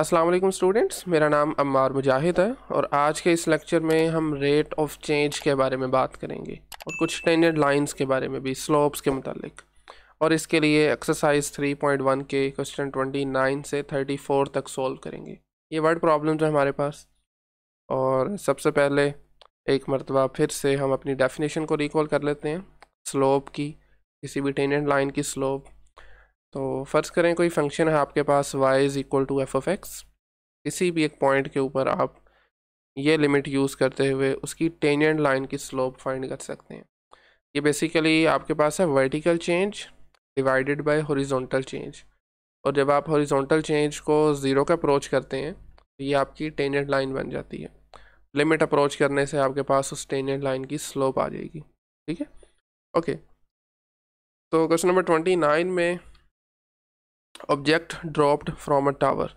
Aslam students मेरा नाम अम्मार मुजाहिद है और आज के इस लेक्चर में हम रेट ऑफ चेंज के बारे में बात करेंगे और कुछ स्टैंडर्ड लाइंस के बारे में भी स्लोप्स के मतलब और इसके लिए एक्सरसाइज 3.1 के क्वेश्चन 29 से 34 तक सॉल्व करेंगे ये वर्ड प्रॉब्लम है हमारे पास और सबसे पहले एक मरतबा फिर से हम अपनी डेफिनेशन को रिकॉल कर लेते हैं स्लोप की किसी भी टेंडेंट लाइन की स्लोप तो फ़र्ज़ करें कोई फंक्शन है आपके पास y is equal to f of x किसी भी एक पॉइंट के ऊपर आप ये लिमिट यूज़ करते हुए उसकी टेंजेंट लाइन की स्लोप फाइंड कर सकते हैं ये बेसिकली आपके पास है vertical change divided by horizontal change और जब आप हॉरिजॉन्टल चेंज को ज़ीरो का अप्रोच करते हैं तो ये आपकी टेंजेंट लाइन बन जाती है लिमिट अप्रोच करने से आपके पास उस टेंजेंट लाइन की स्लोप आ जाएगी ठीक है ओके तो क्वेश्चन नंबर ट्वेंटी नाइन में object dropped from a tower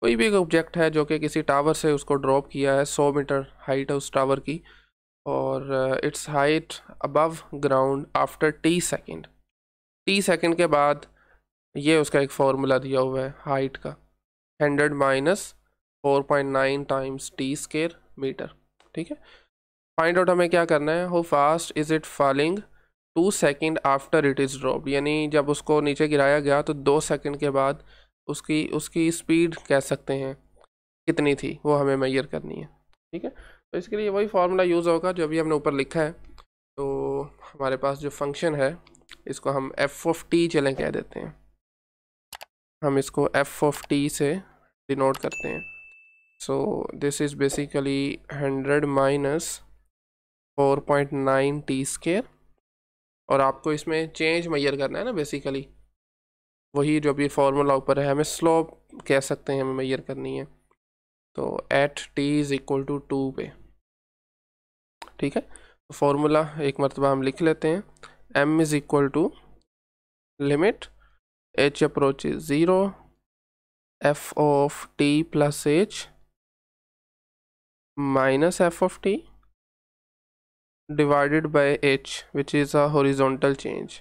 कोई भी एक ऑब्जेक्ट है जो कि किसी टावर से उसको ड्रॉप किया है सौ मीटर हाइट है उस टावर की और its height above ground after t second t second के बाद ये उसका एक फार्मूला दिया हुआ है हाइट का hundred minus four point nine times t square metre ठीक है फाइंड आउट हमें क्या करना है how fast is it falling two second after it is drop यानी जब उसको नीचे गिराया गया तो दो सेकेंड के बाद उसकी उसकी स्पीड कह सकते हैं कितनी थी वो हमें मैयर करनी है ठीक है तो इसके लिए वही फार्मूला यूज़ होगा जो अभी हमने ऊपर लिखा है तो हमारे पास जो फंक्शन है इसको हम एफ ऑफ टी चलें कह देते हैं हम इसको एफ ऑफ टी से डिनोट करते हैं so this is basically hundred minus four point nine t square और आपको इसमें चेंज मैयर करना है ना बेसिकली वही जो अभी फार्मूला ऊपर है हमें स्लोप कह सकते हैं हमें मैयर करनी है तो at t is equal to two पे ठीक है तो फार्मूला एक मरतबा हम लिख लेते हैं m is equal to limit h approach zero f of t plus h minus f of t divided by h which is a horizontal change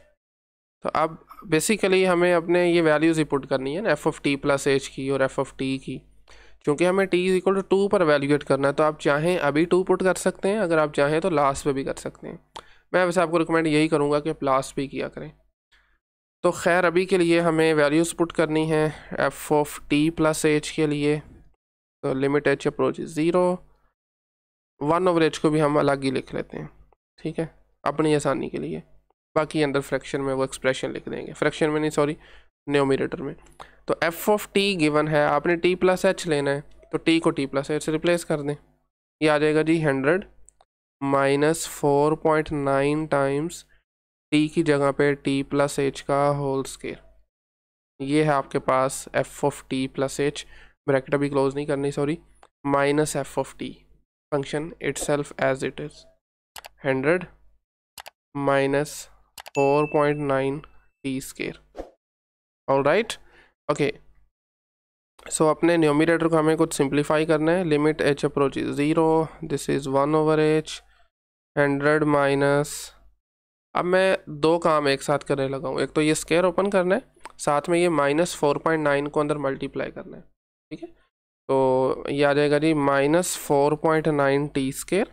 तो अब बेसिकली हमें अपने ये वैल्यूज़ ही पुट करनी है ना f of t plus h की और एफ़ ऑफ़ टी की क्योंकि हमें t is equal to two पर वैल्यूएट करना है तो आप चाहें अभी टू पुट कर सकते हैं अगर आप चाहें तो लास्ट पे भी कर सकते हैं मैं वैसे आपको रिकमेंड यही करूँगा कि आप लास्ट भी किया करें तो खैर अभी के लिए हमें वैल्यूज़ पुट करनी है f of t plus h के लिए तो limit h approach zero one over h को भी हम अलग ही लिख लेते हैं ठीक है अपनी आसानी के लिए बाकी अंदर फ्रैक्शन में वो एक्सप्रेशन लिख देंगे फ्रैक्शन में नहीं सॉरी न्योमिनेटर में तो एफ ऑफ टी गिवन है आपने टी प्लस एच लेना है तो टी को टी प्लस एच से रिप्लेस कर दें ये आ जाएगा जी hundred minus four point nine times t की जगह पे टी प्लस एच का होल स्केयर ये है आपके पास f of t plus h bracket अभी क्लोज नहीं करनी sorry minus f of t function itself as it is hundred minus four point nine t square और राइट ओके सो अपने न्योमिनेटर को हमें कुछ सिंप्लीफाई करना है limit h approach is zero this is one over h hundred minus अब मैं दो काम एक साथ करने लगा हूँ एक तो ये स्केयर ओपन करना है साथ में ये माइनस फोर पॉइंट नाइन को अंदर मल्टीप्लाई करना है ठीक है तो ये आ जाएगा जी minus four point nine t square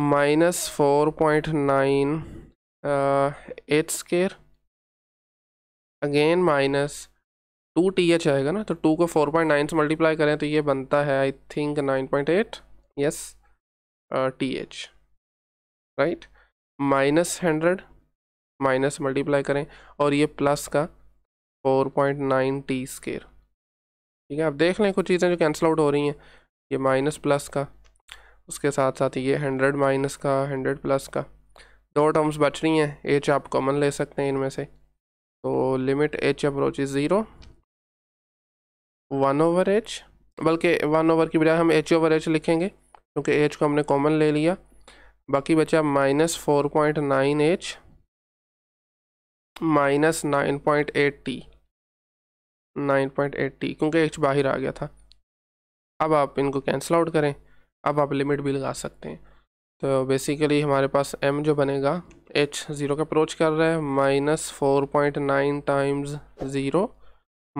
minus four point nine at square again minus two t h आएगा ना तो टू को फोर पॉइंट नाइन से मल्टीप्लाई करें तो ये बनता है I think nine point eight yes t h right minus hundred minus multiply करें और ये प्लस का four point nine t square ठीक है आप देख लें कुछ चीज़ें जो कैंसिल आउट हो रही हैं ये माइनस प्लस का उसके साथ साथ ये हंड्रेड माइनस का हंड्रेड प्लस का दो टर्म्स बच रही हैं एच आप कॉमन ले सकते हैं इनमें से तो limit h approach is zero one over h बल्कि वन ओवर की बजाय हम एच ओवर एच लिखेंगे क्योंकि एच को हमने कॉमन ले लिया बाकी बचा minus four point nine h minus nine point eight t nine point eight t क्योंकि एच बाहर आ गया था अब आप इनको कैंसिल आउट करें अब आप लिमिट भी लगा सकते हैं तो बेसिकली हमारे पास एम जो बनेगा एच ज़ीरो का अप्रोच कर रहा है minus four point nine times zero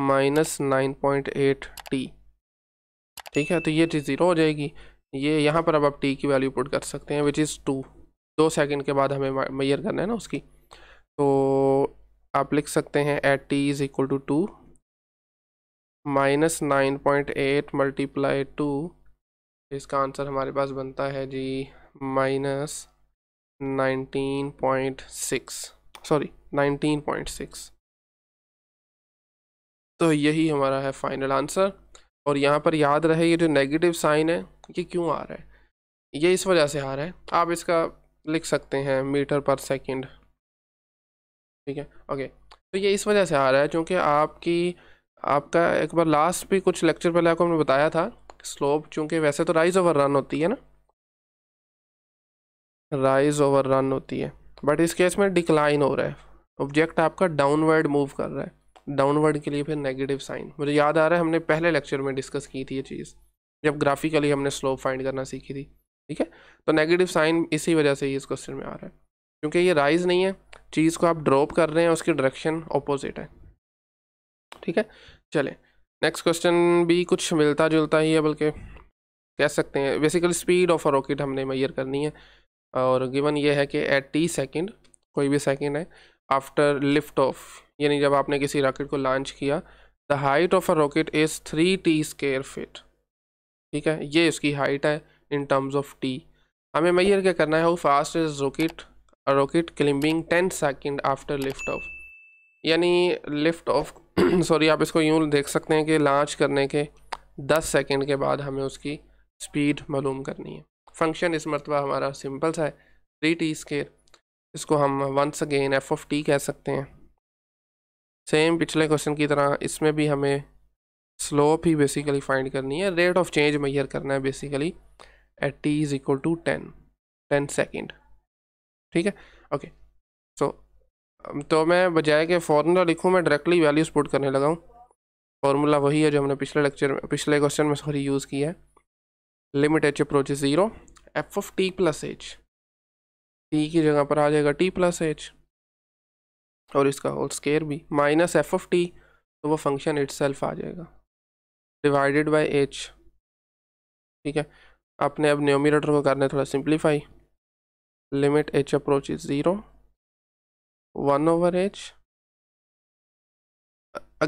minus nine point eight t ठीक है तो ये चीज़ ज़ीरो हो जाएगी ये यहाँ पर अब आप टी की वैल्यू पुट कर सकते हैं विच इज़ टू दो सेकंड के बाद हमें मैयर करना है ना उसकी तो आप लिख सकते हैं at t is equal to two minus nine point eight multiply two इसका आंसर हमारे पास बनता है जी minus nineteen point six sorry nineteen point six तो यही हमारा है फाइनल आंसर और यहाँ पर याद रहे ये जो नेगेटिव साइन है ये क्यों आ रहा है ये इस वजह से आ रहा है आप इसका लिख सकते हैं मीटर पर सेकंड ठीक है ओके तो ये इस वजह से आ रहा है क्योंकि आपकी आपका एक बार लास्ट भी कुछ लेक्चर पहले आपको हमने बताया था स्लोप चूंकि वैसे तो राइज़ ओवर रन होती है ना राइज़ ओवर रन होती है बट इस केस में डिक्लाइन हो रहा है ऑब्जेक्ट आपका डाउनवर्ड मूव कर रहा है डाउनवर्ड के लिए फिर नेगेटिव साइन मुझे याद आ रहा है हमने पहले लेक्चर में डिस्कस की थी ये चीज़ जब ग्राफिकली हमने स्लोप फाइंड करना सीखी थी ठीक है तो नेगेटिव साइन इसी वजह से ही इस क्वेश्चन में आ रहा है क्योंकि ये राइज नहीं है चीज़ को आप ड्रॉप कर रहे हैं उसकी डायरेक्शन ऑपोजिट है ठीक है चलें नेक्स्ट क्वेश्चन भी कुछ मिलता जुलता ही है बल्कि कह सकते हैं basically speed of a rocket हमने मैयर करनी है और गिवन ये है कि एट टी सेकेंड कोई भी सेकेंड है आफ्टर लिफ्ट ऑफ यानी जब आपने किसी रॉकेट को लॉन्च किया the height of a rocket is three t square feet ठीक है ये उसकी हाइट है इन टर्म्स ऑफ टी हमें मैयर क्या करना है how fast is rocket rocket climbing ten second after lift off यानी लिफ्ट ऑफ सॉरी आप इसको यूँ देख सकते हैं कि लॉन्च करने के 10 सेकंड के बाद हमें उसकी स्पीड मालूम करनी है फंक्शन इस मरतबा हमारा सिंपल सा है थ्री टी स्केर इसको हम once again f of t कह सकते हैं सेम पिछले क्वेश्चन की तरह इसमें भी हमें स्लोप ही बेसिकली फाइंड करनी है रेट ऑफ चेंज मैयर करना है basically at t is equal to ten ten second ठीक है ओके सो तो मैं बजाय के फार्मूला लिखूँ मैं डायरेक्टली वैल्यूज पुट करने लगा हूँ फार्मूला वही है जो हमने पिछले लेक्चर में पिछले क्वेश्चन में सॉरी यूज़ किया है limit h approach zero f of t plus h t की जगह पर आ जाएगा टी प्लस एच और इसका होल स्केयर भी माइनस एफ ऑफ टी तो वो फंक्शन इट आ जाएगा डिवाइडेड बाई एच ठीक है आपने अब न्योमीटर को करना है थोड़ा simplify limit h approach is zero one over h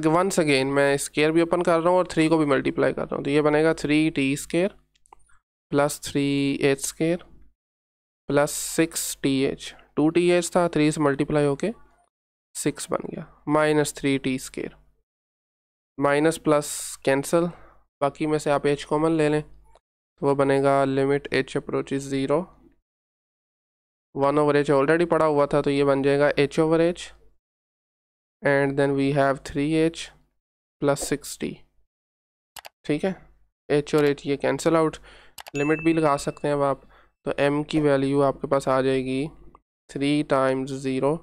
once again मैं स्केयर भी ओपन कर रहा हूँ और थ्री को भी मल्टीप्लाई कर रहा हूँ तो ये बनेगा three t square plus three h square plus six t h two t h था थ्री से मल्टीप्लाई होके सिक्स बन गया minus three t square minus plus cancel बाकी में से आप एच कॉमन ले लें तो वो बनेगा limit h approach zero one over h already पड़ा हुआ था तो ये बन जाएगा h over h and then we have three h plus sixty ठीक है एच और एच ये कैंसिल आउट लिमिट भी लगा सकते हैं अब आप तो एम की वैल्यू आपके पास आ जाएगी three times zero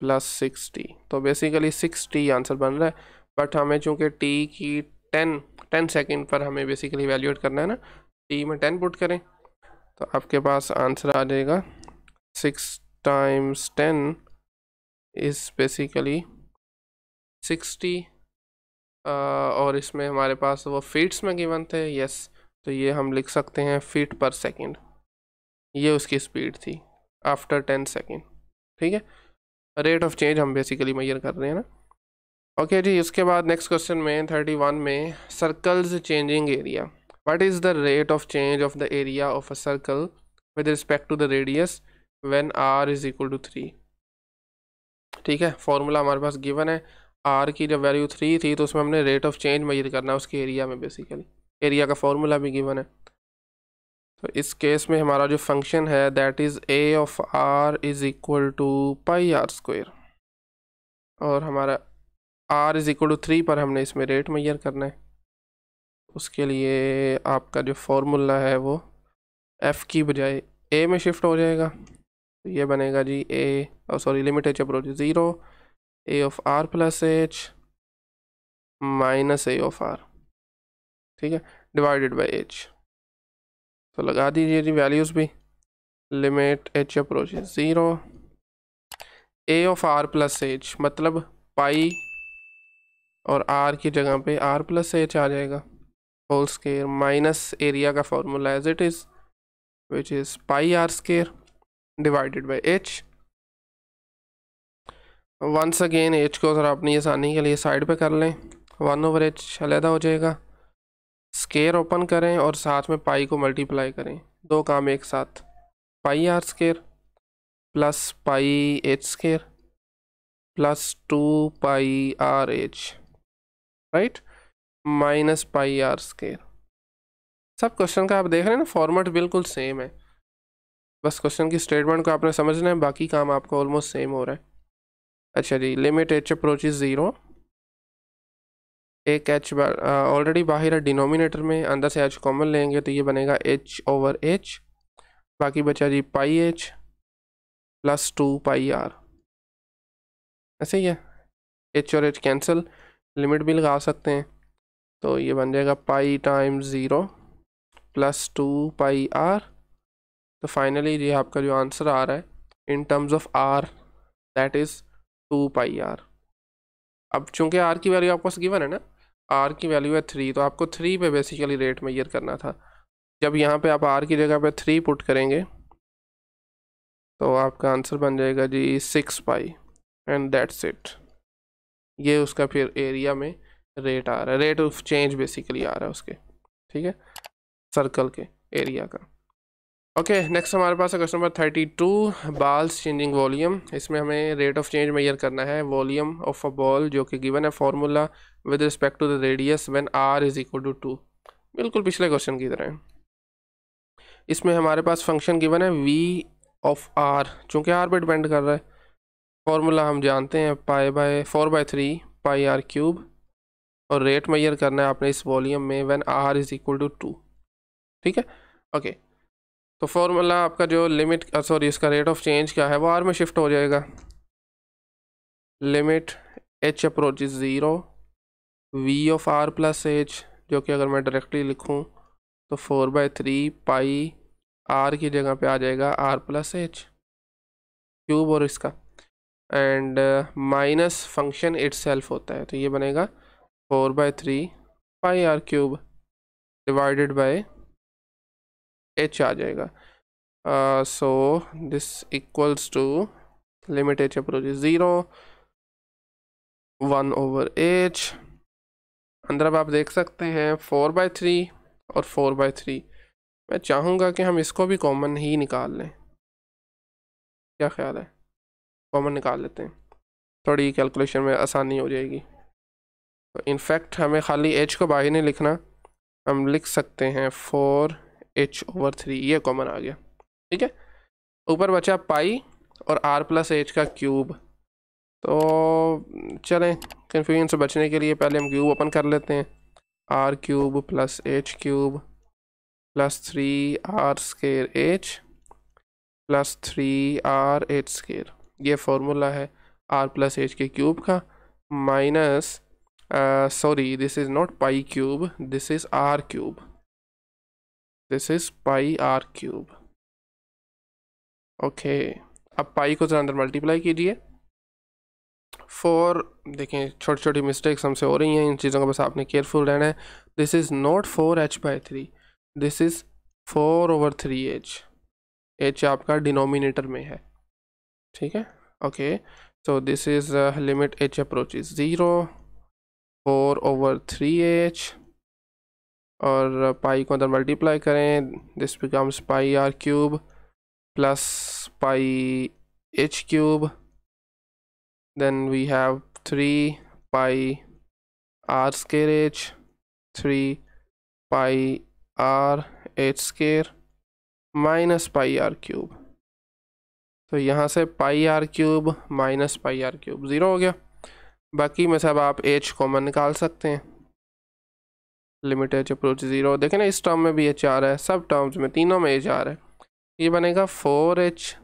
plus sixty तो बेसिकली सिक्सटी आंसर बन रहा है बट हमें चूँकि टी की टेन टेन सेकेंड पर हमें बेसिकली वैल्यूएट करना है ना टी में टेन पुट करें तो आपके पास आंसर आ जाएगा 6 times 10 is basically 60 uh, और इसमें हमारे पास वो फीट्स में गिवन थे यस तो ये हम लिख सकते हैं फीट पर सेकंड ये उसकी स्पीड थी आफ्टर 10 सेकंड ठीक है रेट ऑफ चेंज हम बेसिकली मैयर कर रहे हैं ना ओके okay जी उसके बाद नेक्स्ट क्वेश्चन में थर्टी वन में circles changing area what is the rate of change of the area of a circle with respect to the radius when r is equal to three ठीक है formula हमारे पास given है are की जब value three थी तो उसमें हमने रेट ऑफ चेंज मेजर करना है उसके एरिया में बेसिकली एरिया का फॉर्मूला भी गिवन है तो इस केस में हमारा जो फंक्शन है that is a of r is equal to pi r square और हमारा r is equal to three पर हमने इसमें रेट मैयर करना है उसके लिए आपका जो फार्मूला है वो एफ़ की बजाय ए में शिफ्ट हो जाएगा तो ये बनेगा जी ए और sorry limit h approach zero a of r plus h minus a of r ठीक है डिवाइडेड बाय एच तो लगा दीजिए जी वैल्यूज़ भी limit h approach zero a of r plus h मतलब पाई और आर की जगह पे आर प्लस एच आ जाएगा होल स्केयर माइनस एरिया का formula as it is which is pi r square divided by h once again h को sir अपनी आसानी के लिए साइड पे कर लें वन ओवर एच अलहदा हो जाएगा स्केयर ओपन करें और साथ में पाई को मल्टीप्लाई करें दो काम एक साथ pi r square plus pi h square plus two pi r h right minus pi r square सब क्वेश्चन का आप देख रहे हैं ना फॉर्मेट बिल्कुल सेम है बस क्वेश्चन की स्टेटमेंट को आपने समझना है बाकी काम आपका ऑलमोस्ट सेम हो रहा है अच्छा जी limit h approach is zero एक एच ऑलरेडी बाहर है डिनोमिनेटर में अंदर से एच कॉमन लेंगे तो ये बनेगा एच ओवर एच बाकी बचा जी pi h plus two pi r ऐसे ही है एच और एच कैंसिल लिमिट भी लगा सकते हैं तो ये बन जाएगा pi time zero plus two pi r तो फाइनली ये आपका जो आंसर आ रहा है in terms of r that is two pi r अब चूंकि आर की वैल्यू आपको गिवन है ना आर की वैल्यू है थ्री तो आपको थ्री पे बेसिकली रेट मेजर करना था जब यहाँ पे आप आर की जगह पे थ्री पुट करेंगे तो आपका आंसर बन जाएगा जी six pi and that's it ये उसका फिर एरिया में रेट आ रहा है रेट ऑफ चेंज बेसिकली आ रहा है उसके ठीक है सर्कल के एरिया का ओके नेक्स्ट हमारे पास है question number thirty two balls changing volume इसमें हमें रेट ऑफ चेंज मेजर करना है वॉल्यूम ऑफ अ बॉल जो कि गिवन है formula with respect to the radius when r is equal to two बिल्कुल पिछले क्वेश्चन की तरह इसमें हमारे पास फंक्शन गिवन है वी ऑफ आर चूँकि आर पर डिपेंड कर रहा है फार्मूला हम जानते हैं pi by four by three pi r cube और रेट मेजर करना है आपने इस वॉल्यूम में when r is equal to two ठीक है ओके okay. तो फॉर्मूला आपका जो लिमिट सॉरी इसका रेट ऑफ चेंज क्या है वो आर में शिफ्ट हो जाएगा limit h approach zero v of r plus h जो कि अगर मैं डायरेक्टली लिखूं तो four by three pi r की जगह पे आ जाएगा आर प्लस एच क्यूब और इसका एंड माइनस फंक्शन इट होता है तो ये बनेगा four by three pi r cube divided by h आ जाएगा so this equals to limit h approach zero one over h अंदर अब आप देख सकते हैं फोर बाय थ्री और फोर बाय थ्री मैं चाहूँगा कि हम इसको भी कॉमन ही निकाल लें क्या ख्याल है कॉमन निकाल लेते हैं थोड़ी कैलकुलेशन में आसानी हो जाएगी तो इनफैक्ट हमें खाली एच को बाहर नहीं लिखना हम लिख सकते हैं फोर एच ओवर थ्री ये कॉमन आ गया ठीक है ऊपर बचा पाई और आर प्लस एच का क्यूब तो चलें कन्फ्यूजन से बचने के लिए पहले हम क्यूब ओपन कर लेते हैं r cube plus h cube plus three r square h plus three r h square ये फार्मूला है आर प्लस एच के क्यूब का minus sorry this is not pi cube this is r cube this is pi r cube okay अब pi को ज़रा अंदर multiply कीजिए four देखें छोटी छोटी मिस्टेक्स हमसे हो रही हैं इन चीज़ों का बस आपने केयरफुल रहना है this is not four h by three this is four over three h h आपका डिनोमिनेटर में है ठीक है okay so this is limit h approach is zero four over three h और पाई को अंदर मल्टीप्लाई करें this becomes pi r cube plus pi h cube then we have three pi r square h three pi r h square minus pi r cube तो यहाँ से pi r cube minus pi r cube zero हो गया बाकी में सब आप H common निकाल सकते हैं लिमिट एच अप्रोच ज़ीरो देखें ना इस टर्म में भी एच आ रहा है सब टर्म्स में तीनों में एच आ रहा है ये बनेगा four h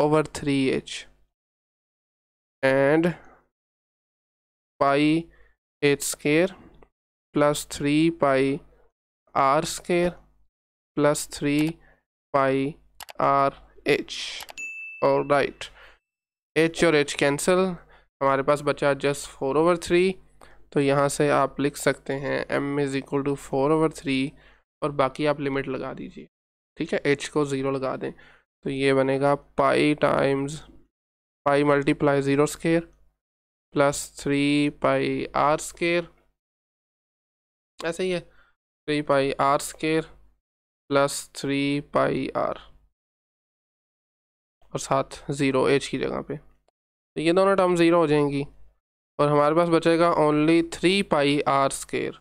over three h and pi h square plus three pi r square plus three pi r h और राइट एच और एच कैंसिल हमारे पास बचा जस्ट फोर ओवर थ्री तो यहाँ से आप लिख सकते हैं m is equal to four over three और बाकी आप लिमिट लगा दीजिए ठीक है h को ज़ीरो लगा दें तो ये बनेगा pi times pi multiply zero square plus three pi r square ऐसे ही है three pi r square plus three pi r और साथ ज़ीरो एच की जगह पे तो ये दोनों टर्म ज़ीरो हो जाएंगी और हमारे पास बचेगा only three pi r square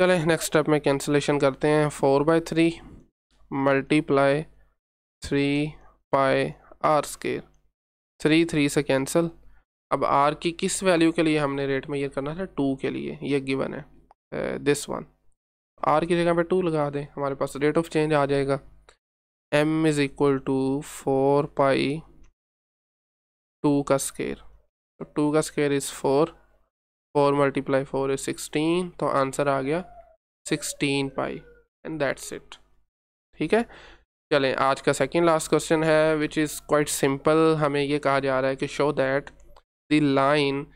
चले नेक्स्ट स्टेप में कैंसिलेशन करते हैं four by three multiply three pi r square three three से कैंसिल अब आर की किस वैल्यू के लिए हमने रेट में ये करना था टू के लिए ये गिवन है दिस वन आर की जगह पे टू लगा दें हमारे पास रेट ऑफ चेंज आ जाएगा m is equal to four pi two का स्केयर तो टू का square is four four multiply four is sixteen तो आंसर आ गया sixteen pi and that's it ठीक है चलें आज का सेकेंड लास्ट क्वेश्चन है विच इज़ क्वाइट सिंपल हमें ये कहा जा रहा है कि show that the line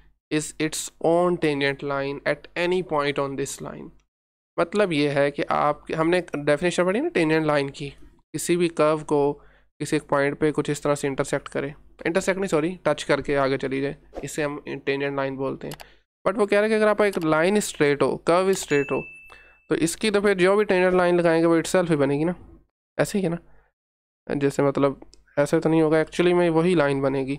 is its own tangent line at any point on this line मतलब ये है कि आप हमने डेफिनेशन पढ़ी ना टेंजेंट लाइन की किसी भी कर्व को किसी एक पॉइंट पे कुछ इस तरह से इंटरसेक्ट करें इंटरसेक्ट नहीं सॉरी टच करके आगे चली जाए इसे हम टेंजेंट लाइन बोलते हैं बट वो कह रहे हैं कि अगर आप एक लाइन स्ट्रेट हो कर्व स्ट्रेट हो तो इसकी तो फिर जो भी टेंजेंट लाइन लगाएंगे वो इट्सल्फ ही बनेगी ना ऐसे ही है ना जैसे मतलब ऐसे तो नहीं होगा एक्चुअली में वही लाइन बनेगी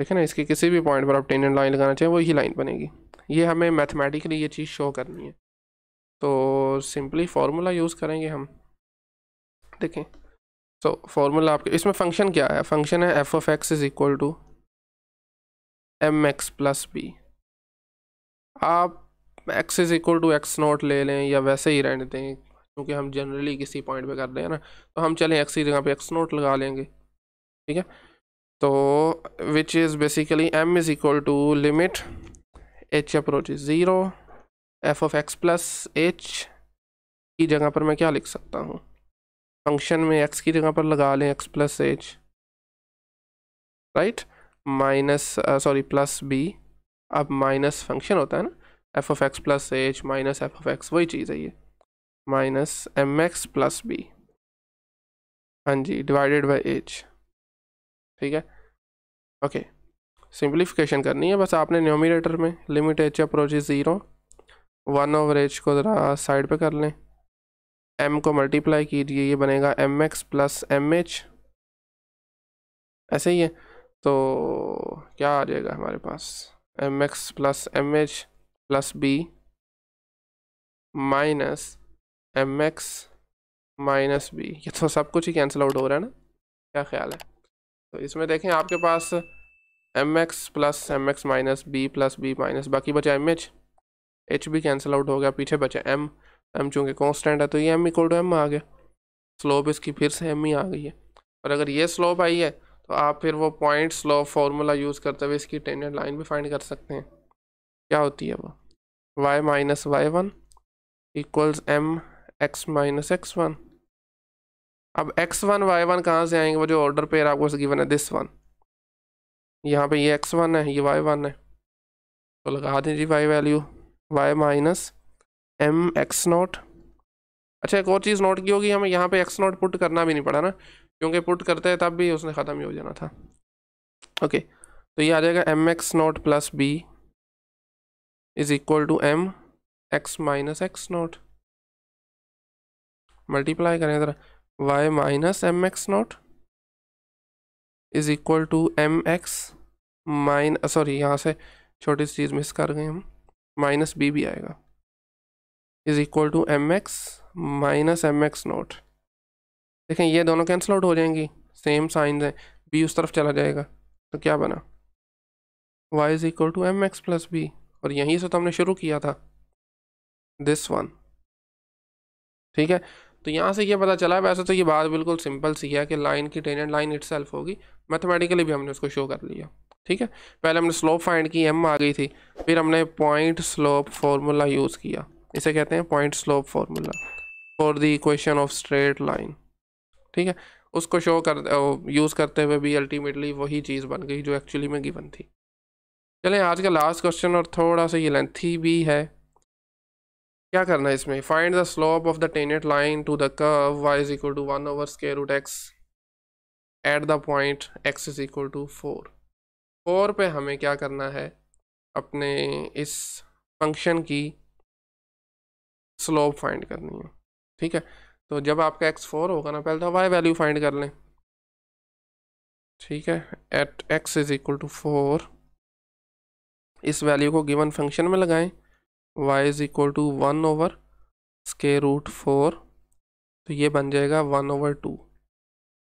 देखे ना इसके किसी भी पॉइंट पर आप टेंजेंट लाइन लगाना चाहिए वही लाइन बनेगी ये हमें मैथमेटिकली ये चीज़ शो करनी है तो सिंपली फार्मूला यूज़ करेंगे हम देखें सो फॉर्मूला आपके इसमें फंक्शन क्या है फंक्शन है f of x is equal to m x plus b आप x is equal to x naught ले लें या वैसे ही रहने दें क्योंकि हम जनरली किसी पॉइंट पे कर रहे हैं ना तो हम चलें एक्स की जगह पे एक्स नॉट लगा लेंगे ठीक है तो which is basically m is equal to limit h approach zero f of x plus h की जगह पर मैं क्या लिख सकता हूँ फंक्शन में एक्स की जगह पर लगा लें x plus h right minus sorry plus b अब माइनस फंक्शन होता है ना f of x plus h minus f of x वही चीज़ है ये minus m x plus b हाँ जी डिवाइडेड बाई एच ठीक है ओके सिंप्लीफिकेशन करनी है बस आपने न्योमिनेटर में limit h approach zero one over h को ज़रा साइड पे कर लें एम को मल्टीप्लाई कीजिए ये बनेगा m x plus m h ऐसे ही है तो क्या आ जाएगा हमारे पास m x plus m h plus b minus m x minus b ये तो सब कुछ ही कैंसिल आउट हो रहा है ना क्या ख्याल है तो इसमें देखें आपके पास m x plus m x minus b plus b minus बाकी बचा एम एच एच भी कैंसिल आउट हो गया पीछे बचा एम एम चूँकि कॉन्स्टेंट है तो ये एम इक्वल टू एम आ गया स्लोप इसकी फिर से एम ही आ गई है और अगर ये स्लोप आई है तो आप फिर वो पॉइंट स्लोप फार्मूला यूज़ करते हुए इसकी टेंडेंट लाइन भी फाइंड कर सकते हैं क्या होती है वो y minus y one equals m x minus x one अब एक्स वन वाई वन कहाँ से आएंगे वो जो ऑर्डर पेयर आपको गिवन है दिस वन यहाँ पे ये एक्स वन है ये वाई वन है तो लगा दें जी y value y minus m x naught अच्छा एक और चीज़ नोट की होगी हमें यहाँ पे एक्स नॉट पुट करना भी नहीं पड़ा ना क्योंकि पुट करते हैं तब भी उसने ख़त्म ही हो जाना था ओके तो ये आ जाएगा m x naught plus b is equal to m x minus x naught multiply करें ज़रा y minus m x naught is equal to m x minus sorry यहाँ से छोटी सी चीज़ मिस कर गए हम माइनस बी भी आएगा is equal to m x minus m x naught देखें ये दोनों कैंसिल आउट हो जाएंगी सेम साइंस हैं बी उस तरफ चला जाएगा तो क्या बना y is equal to m x plus b और यहीं से तो हमने शुरू किया था दिस वन ठीक है तो यहाँ से ये पता चला वैसे तो ये बात बिल्कुल सिंपल सी है कि लाइन की टेनेंट लाइन इट होगी मैथमेटिकली भी हमने उसको शो कर लिया ठीक है पहले हमने स्लोप फाइंड की एम आ गई थी फिर हमने पॉइंट स्लोप फार्मूला यूज़ किया इसे कहते हैं point slope formula for the equation of straight line ठीक है उसको शो कर यूज़ करते हुए भी अल्टीमेटली वही चीज़ बन गई जो एक्चुअली में गिवन थी चलें आज का लास्ट क्वेश्चन और थोड़ा सा ये लेंथी भी है क्या करना है इसमें find the slope of the tangent line to the curve y is equal to one over square root x at the point x is equal to four four पे हमें क्या करना है अपने इस फंक्शन की स्लोप फाइंड करनी है ठीक है तो जब आपका एक्स फोर होगा ना पहले तो वाई वैल्यू फाइंड कर लें ठीक है at x is equal to four इस वैल्यू को गिवन फंक्शन में लगाएं y is equal to one over square root four तो ये बन जाएगा one over two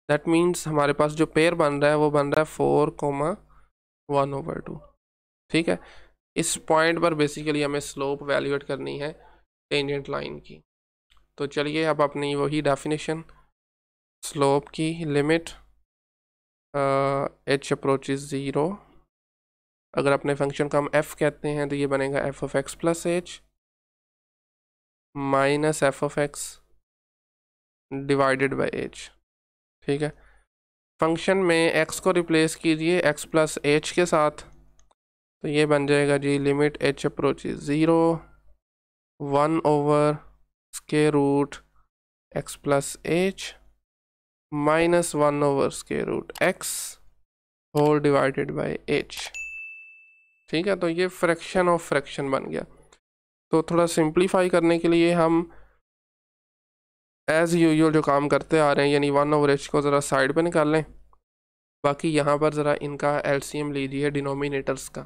that means हमारे पास जो पेयर बन रहा है वो बन रहा है four comma one over two ठीक है इस पॉइंट पर बेसिकली हमें स्लोप वैल्यूएट करनी है टेंजेंट लाइन की तो चलिए अब अपनी वही डेफिनेशन स्लोप की लिमिट एच अप्रोच ज़ीरो अगर अपने फंक्शन का हम एफ़ कहते हैं तो ये बनेगा f of x plus h minus f of x divided by h ठीक है फंक्शन में एक्स को रिप्लेस कीजिए एक्स प्लस एच के साथ तो ये बन जाएगा जी limit h approach zero one over square root x plus h minus one over square root x whole divided by h ठीक है तो ये फ्रैक्शन ऑफ फ्रैक्शन बन गया तो थोड़ा सिंप्लीफाई करने के लिए हम एज़ यूजुअल जो काम करते आ रहे हैं यानी वन ओवर एच को ज़रा साइड पे निकाल लें बाकी यहाँ पर ज़रा इनका एलसीएम लीजिए डिनोमिनेटर्स का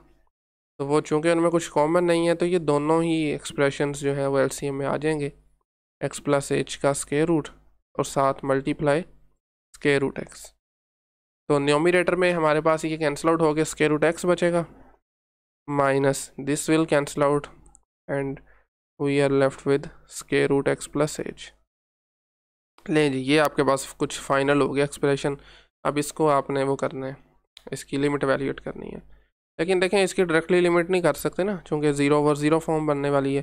तो वो चूँकि उनमें कुछ कॉमन नहीं है तो ये दोनों ही एक्सप्रेशन जो हैं वो एल में आ जाएंगे एक्स प्लस एच का स्केयर रूट और साथ मल्टीप्लाई स्केयर रूट एक्स तो न्योमिनेटर में हमारे पास ये कैंसिल आउट हो गया स्केयर रूट एक्स बचेगा minus this will cancel out and we are left with square root x plus h ले जी ये आपके पास कुछ फाइनल हो गया एक्सप्रेशन अब इसको आपने वो करना है इसकी लिमिट वैल्यूएट करनी है लेकिन देखें इसकी डायरेक्टली लिमिट नहीं कर सकते ना चूँकि ज़ीरो ओवर ज़ीरो फॉर्म बनने वाली है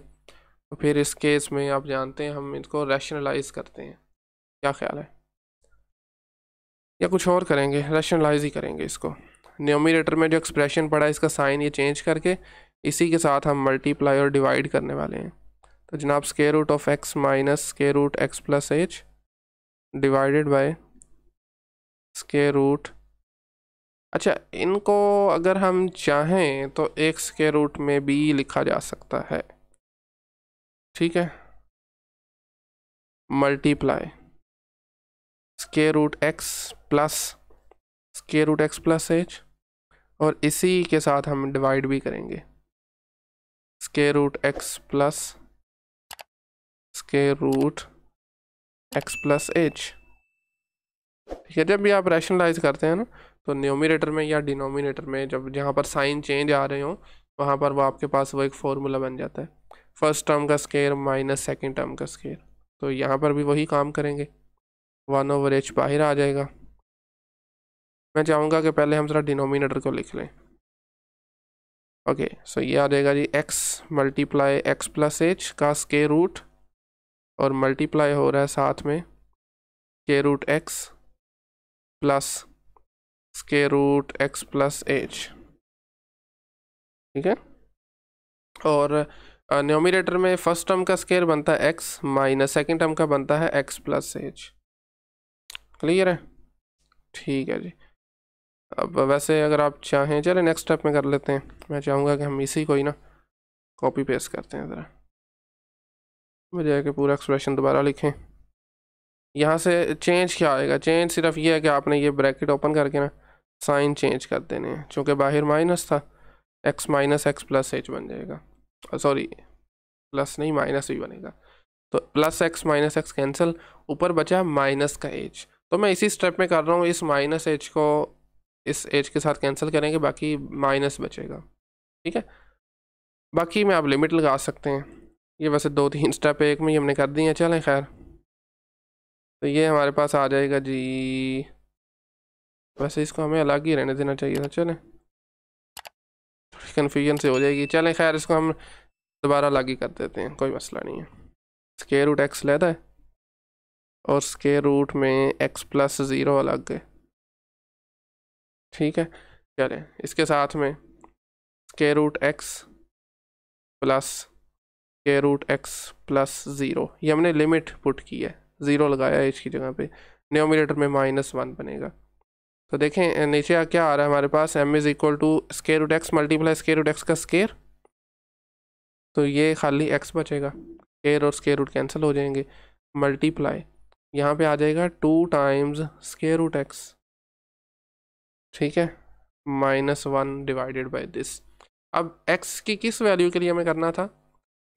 तो फिर इस केस में आप जानते हैं हम इसको रैशनलाइज करते हैं क्या ख्याल है या कुछ और करेंगे रैशनलाइज ही करेंगे इसको न्योमिनेटर में जो एक्सप्रेशन पड़ा इसका साइन ये चेंज करके इसी के साथ हम मल्टीप्लाई और डिवाइड करने वाले हैं तो जनाब square root of x minus square root x plus h divided by square root अच्छा इनको अगर हम चाहें तो एक्स के रूट में भी लिखा जा सकता है ठीक है multiply square root x plus square root x plus h और इसी के साथ हम डिवाइड भी करेंगे square root x plus square root x plus h ठीक है जब भी आप रैशनलाइज करते हैं ना तो न्योमिनेटर में या डिनोमिनेटर में जब जहाँ पर साइन चेंज आ रहे हों वहाँ पर वो आपके पास वो एक फॉर्मूला बन जाता है फर्स्ट टर्म का स्केयर माइनस सेकेंड टर्म का स्केयर तो यहाँ पर भी वही काम करेंगे वन ओवर एच बाहर आ जाएगा मैं चाहूँगा कि पहले हम ज़रा डिनोमिनेटर को लिख लें ओके सो ये आ जाएगा जी x multiply x plus h का स्के रूट और मल्टीप्लाई हो रहा है साथ में के रूट एक्स प्लस के रूट एक्स प्लस एच ठीक है और न्योमिनेटर में फर्स्ट टर्म का स्केयर बनता है एक्स माइनस सेकेंड टर्म का बनता है एक्स प्लस एच क्लियर है ठीक है जी अब वैसे अगर आप चाहें चले नेक्स्ट स्टेप में कर लेते हैं मैं चाहूँगा कि हम इसी को ही ना कॉपी पेस्ट करते हैं ज़रा मुझे कि पूरा एक्सप्रेशन दोबारा लिखें यहाँ से चेंज क्या आएगा चेंज सिर्फ ये है कि आपने ये ब्रैकेट ओपन करके ना साइन चेंज कर देने हैं चूँकि बाहर माइनस था x minus x plus h बन जाएगा सॉरी प्लस नहीं माइनस भी बनेगा तो plus x minus x cancel ऊपर बचा माइनस का एच तो मैं इसी स्टेप में कर रहा हूँ इस माइनस एच को इस एच के साथ कैंसिल करेंगे बाकी माइनस बचेगा ठीक है बाकी में आप लिमिट लगा सकते हैं ये वैसे दो तीन स्टेप एक में ही हमने कर दिए हैं चलें खैर तो ये हमारे पास आ जाएगा जी वैसे इसको हमें अलग ही रहने देना चाहिए था चलें थोड़ी कन्फ्यूजन से हो जाएगी चलें खैर इसको हम दोबारा अलग ही कर देते हैं कोई मसला नहीं है स्केयर रूट एक्स लेता है और स्केयर रूट में एक्स प्लस ज़ीरो अलग है ठीक है चलें इसके साथ में square root x plus square root x plus zero ये हमने लिमिट पुट की है ज़ीरो लगाया है इसकी जगह पे न्योमिनेटर में माइनस वन बनेगा तो देखें नीचे क्या आ रहा है हमारे पास M is equal to square root x multiply square root x का स्केयर तो ये खाली एक्स बचेगा स्केयर और स्केयर रूट कैंसिल हो जाएंगे मल्टीप्लाई यहाँ पे आ जाएगा two times square root x ठीक है minus one divided by this अब एक्स की किस वैल्यू के लिए हमें करना था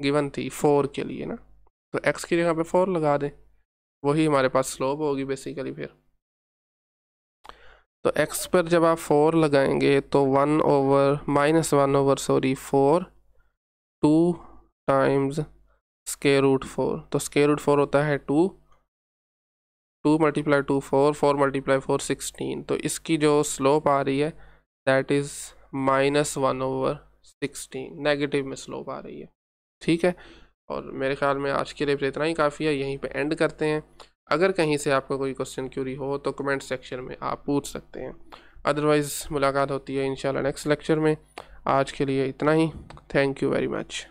गिवन थी फोर के लिए ना तो एक्स की जगह पर फोर लगा दें वही हमारे पास स्लोप होगी बेसिकली फिर तो एक्स पर जब आप फोर लगाएंगे तो one over minus one over sorry four two times square root four तो स्केयर रूट फोर होता है two two multiply two four four multiply four sixteen तो इसकी जो स्लोप आ रही है that is minus one over sixteen negative में स्लोप आ रही है ठीक है और मेरे ख्याल में आज के लिए इतना ही काफ़ी है यहीं पे एंड करते हैं अगर कहीं से आपका कोई क्वेश्चन क्यूरी हो तो कमेंट सेक्शन में आप पूछ सकते हैं अदरवाइज़ मुलाकात होती है इन नेक्स्ट लेक्चर में आज के लिए इतना ही थैंक यू वेरी मच